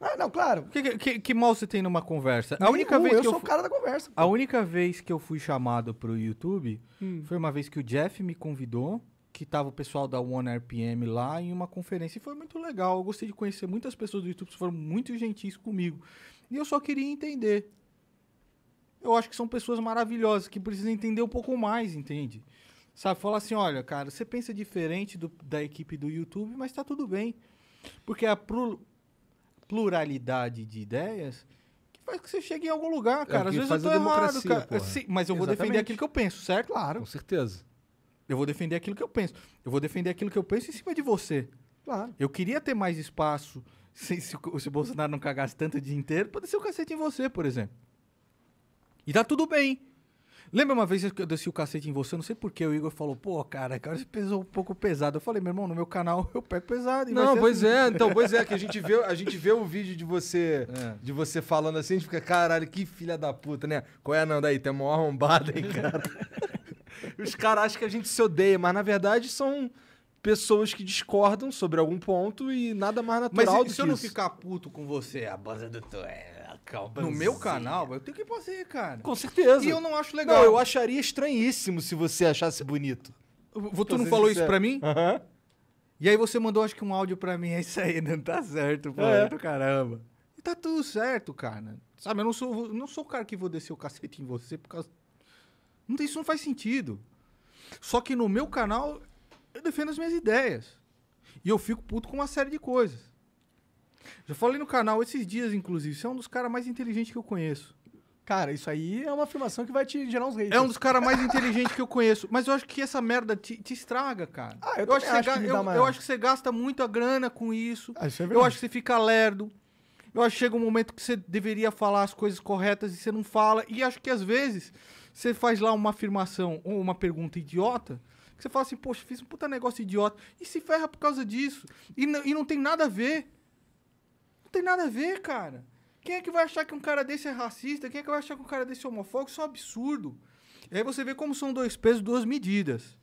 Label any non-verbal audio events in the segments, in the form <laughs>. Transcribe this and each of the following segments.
Ah, não, claro. Que, que, que mal você tem numa conversa? A única vez eu que eu sou o cara da conversa. A única vez que eu fui chamado pro YouTube hum. foi uma vez que o Jeff me convidou, que tava o pessoal da One RPM lá em uma conferência. E foi muito legal. Eu gostei de conhecer muitas pessoas do YouTube, foram muito gentis comigo. E eu só queria entender. Eu acho que são pessoas maravilhosas que precisam entender um pouco mais, entende? Sabe, fala assim, olha, cara, você pensa diferente do, da equipe do YouTube, mas tá tudo bem. Porque a, é pro, pluralidade de ideias que faz que você chegue em algum lugar, é cara. É Às vezes eu tô errado, cara. Porra. Sim, mas eu Exatamente. vou defender aquilo que eu penso, certo? Claro. Com certeza. Eu vou defender aquilo que eu penso. Eu vou defender aquilo que eu penso em cima de você. Claro. Eu queria ter mais espaço <laughs> se, se, se o Bolsonaro não cagasse tanto o dia inteiro Pode ser o cacete em você, por exemplo. E tá tudo bem. Lembra uma vez que eu desci o cacete em você? Não sei porquê. O Igor falou, pô, cara, cara, você pesou um pouco pesado. Eu falei, meu irmão, no meu canal eu pego pesado. não, pois assim. <laughs> é. Então, pois é. Que a gente vê, a gente vê o vídeo de você é. de você falando assim. A gente fica, caralho, que filha da puta, né? Qual é, não? Daí, tem uma arrombada hein, cara. <laughs> Os caras acham que a gente se odeia, mas na verdade são pessoas que discordam sobre algum ponto e nada mais natural mas, do que isso. Mas se eu não ficar puto com você, a base do é... No meu canal, eu tenho que fazer, cara. Com certeza. E eu não acho legal. Não, eu acharia estranhíssimo se você achasse bonito. tu não falou isso pra mim? Aham. Uhum. E aí você mandou, acho que um áudio pra mim, é <laughs> isso aí, não né? tá certo, pô, é. caramba. E tá tudo certo, cara. Sabe, eu não sou, não sou o cara que vou descer o cacete em você por causa... Não, isso não faz sentido. Só que no meu canal, eu defendo as minhas ideias. E eu fico puto com uma série de coisas. Já falei no canal esses dias, inclusive. Você é um dos caras mais inteligentes que eu conheço. Cara, isso aí é uma afirmação que vai te gerar uns haters. É um dos caras mais inteligentes que eu conheço. Mas eu acho que essa merda te, te estraga, cara. Ah, eu, eu acho, que acho, que eu, eu acho que você gasta muito a grana com isso. Ah, isso é eu acho que você fica lerdo. Eu acho que chega um momento que você deveria falar as coisas corretas e você não fala. E acho que às vezes você faz lá uma afirmação ou uma pergunta idiota que você fala assim, poxa, fiz um puta negócio idiota. E se ferra por causa disso. E, e não tem nada a ver. Não tem nada a ver, cara. Quem é que vai achar que um cara desse é racista? Quem é que vai achar que um cara desse é homofóbico? Isso é um absurdo. E aí você vê como são dois pesos, duas medidas.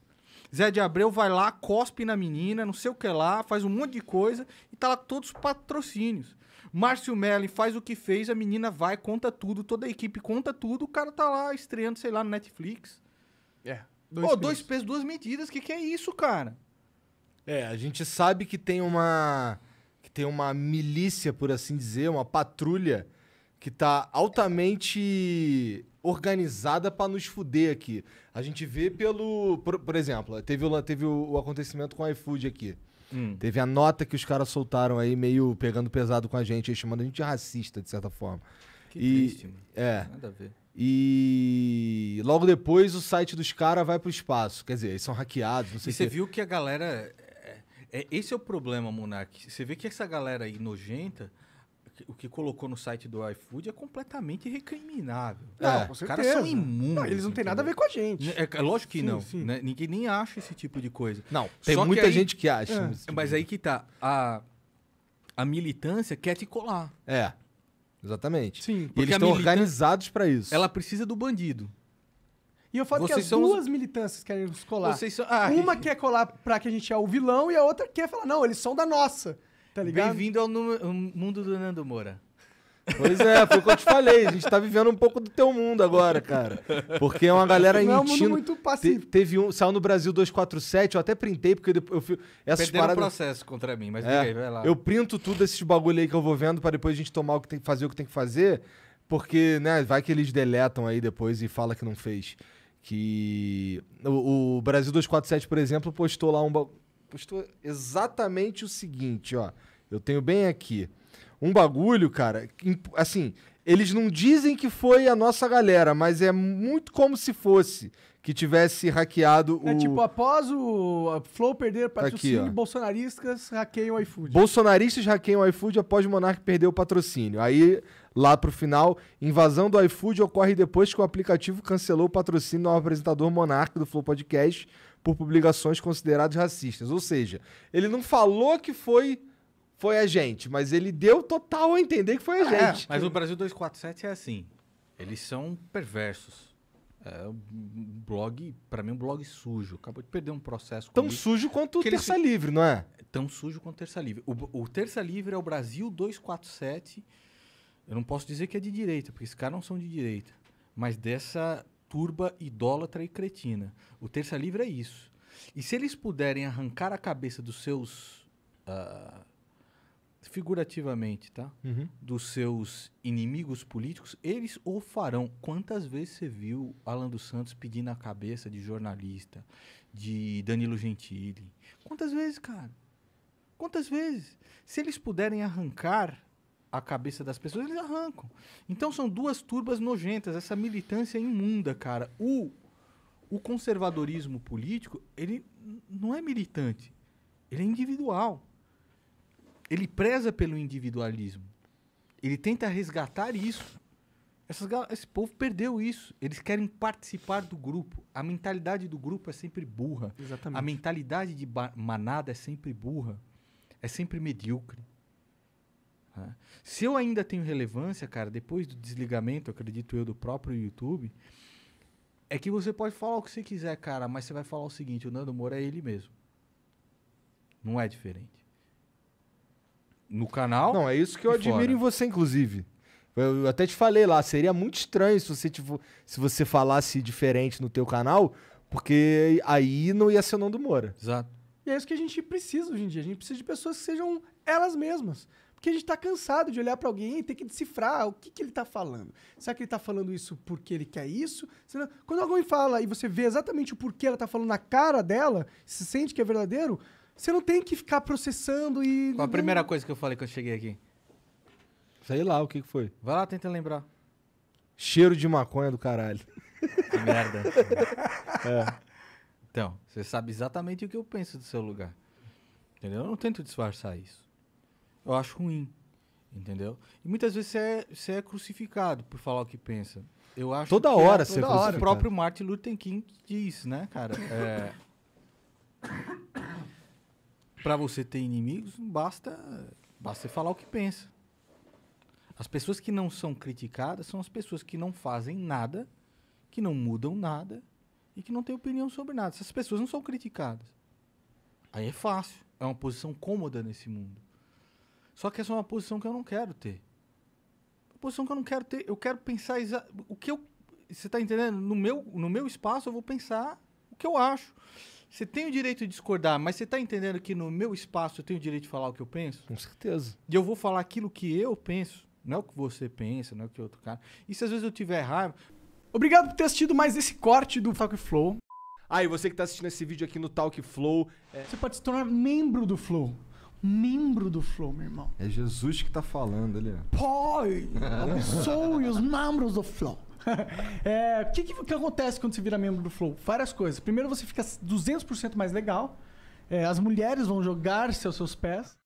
Zé de Abreu vai lá, cospe na menina, não sei o que lá, faz um monte de coisa e tá lá todos os patrocínios. Márcio Melli faz o que fez, a menina vai, conta tudo, toda a equipe conta tudo, o cara tá lá estreando, sei lá, no Netflix. É. Dois, Pô, pesos. dois pesos, duas medidas, o que, que é isso, cara? É, a gente sabe que tem uma tem uma milícia, por assim dizer, uma patrulha que tá altamente organizada para nos fuder aqui. A gente vê pelo. Por, por exemplo, teve, o, teve o, o acontecimento com o iFood aqui. Hum. Teve a nota que os caras soltaram aí, meio pegando pesado com a gente, aí, chamando a gente de racista, de certa forma. Que e, triste, mano. É. Nada a ver. E logo depois o site dos caras vai pro espaço. Quer dizer, eles são hackeados, não sei E você viu que a galera é, esse é o problema, Monark. Você vê que essa galera aí nojenta, o que colocou no site do iFood é completamente recriminável. é, os caras são imunes. Não, eles não têm nada a ver com a gente. É, é lógico que sim, não. Sim. Né? Ninguém nem acha esse tipo de coisa. Não, tem Só muita que aí, gente que acha. É. Tipo mas aí que tá. A, a militância quer te colar. É, exatamente. Sim, e eles estão organizados para isso. Ela precisa do bandido. E eu falo é vocês que as duas os... militâncias querem nos colar. São... Ah, uma <laughs> quer colar pra que a gente é o vilão e a outra quer falar, não, eles são da nossa. Tá ligado? Bem-vindo ao mundo do Nando Moura. Pois é, foi o que eu te falei. A gente tá vivendo um pouco do teu mundo agora, cara. Porque é uma galera não É um mundo muito pacífico. Te, teve um, saiu no Brasil 247, eu até printei, porque eu fui. Essas Perderam paradas... processo contra mim, mas é, vai lá. Eu printo tudo esses bagulho aí que eu vou vendo para depois a gente tomar o que tem que fazer, o que tem que fazer. Porque, né, vai que eles deletam aí depois e fala que não fez. Que o, o Brasil 247, por exemplo, postou lá um. Postou exatamente o seguinte, ó. Eu tenho bem aqui. Um bagulho, cara, assim, eles não dizem que foi a nossa galera, mas é muito como se fosse que tivesse hackeado é, o. É tipo, após o Flow perder o patrocínio, Aqui, bolsonaristas hackeiam o iFood. Bolsonaristas hackeiam o iFood após o Monark perder o patrocínio. Aí lá pro final. Invasão do iFood ocorre depois que o aplicativo cancelou o patrocínio ao apresentador Monarca do Flow Podcast por publicações consideradas racistas. Ou seja, ele não falou que foi foi a gente, mas ele deu total a entender que foi a é, gente. Mas o Brasil 247 é assim. Eles são perversos. É um blog, para mim, um blog sujo. Acabou de perder um processo. Tão comigo, sujo quanto o Terça eles... Livre, não é? Tão sujo quanto o Terça Livre. O, o Terça Livre é o Brasil 247 eu não posso dizer que é de direita, porque esses caras não são de direita. Mas dessa turba idólatra e cretina. O Terça Livre é isso. E se eles puderem arrancar a cabeça dos seus. Uh, figurativamente, tá? Uhum. Dos seus inimigos políticos, eles o farão. Quantas vezes você viu Alan dos Santos pedindo a cabeça de jornalista, de Danilo Gentili? Quantas vezes, cara? Quantas vezes? Se eles puderem arrancar a cabeça das pessoas, eles arrancam. Então são duas turbas nojentas, essa militância imunda, cara. O, o conservadorismo político, ele não é militante, ele é individual. Ele preza pelo individualismo. Ele tenta resgatar isso. Essas, esse povo perdeu isso. Eles querem participar do grupo. A mentalidade do grupo é sempre burra. Exatamente. A mentalidade de manada é sempre burra. É sempre medíocre né? Se eu ainda tenho relevância, cara, depois do desligamento, acredito eu, do próprio YouTube, é que você pode falar o que você quiser, cara, mas você vai falar o seguinte: o Nando Moura é ele mesmo. Não é diferente. No canal. Não, é isso que eu admiro fora. em você, inclusive. Eu até te falei lá, seria muito estranho se você, tipo, se você falasse diferente no teu canal, porque aí não ia ser o Nando Moura. Exato. E é isso que a gente precisa hoje em dia. A gente precisa de pessoas que sejam elas mesmas. Porque a gente está cansado de olhar para alguém e ter que decifrar o que, que ele está falando. Será que ele está falando isso porque ele quer isso? Quando alguém fala e você vê exatamente o porquê ela está falando na cara dela, se sente que é verdadeiro, você não tem que ficar processando e. Qual a primeira coisa que eu falei quando eu cheguei aqui? Sei lá o que, que foi. Vai lá, tenta lembrar. Cheiro de maconha do caralho. Que merda. <laughs> é. Então, você sabe exatamente o que eu penso do seu lugar. Entendeu? Eu não tento disfarçar isso eu acho ruim. Entendeu? E muitas vezes você é, você é crucificado por falar o que pensa. Eu acho toda que é hora é, você toda crucifica. hora, O próprio Martin Luther King diz, né, cara? É... <coughs> para você ter inimigos, basta, basta você falar o que pensa. As pessoas que não são criticadas são as pessoas que não fazem nada, que não mudam nada e que não têm opinião sobre nada. Essas pessoas não são criticadas. Aí é fácil. É uma posição cômoda nesse mundo. Só que essa é uma posição que eu não quero ter. Uma posição que eu não quero ter. Eu quero pensar o que eu. Você está entendendo? No meu, no meu espaço eu vou pensar o que eu acho. Você tem o direito de discordar, mas você está entendendo que no meu espaço eu tenho o direito de falar o que eu penso? Com certeza. E eu vou falar aquilo que eu penso, não é o que você pensa, não é o que outro cara. E se às vezes eu tiver raiva. Obrigado por ter assistido mais esse corte do Talk Flow. Ah, e você que está assistindo esse vídeo aqui no Talk Flow. É... Você pode se tornar membro do Flow membro do Flow, meu irmão. É Jesus que tá falando ali. ó. Pai, abençoe <laughs> os membros do Flow. <laughs> é, o que, que, que, acontece quando você vira membro do Flow? Várias coisas. Primeiro, você fica 200% mais legal. É, as mulheres vão jogar-se aos seus pés.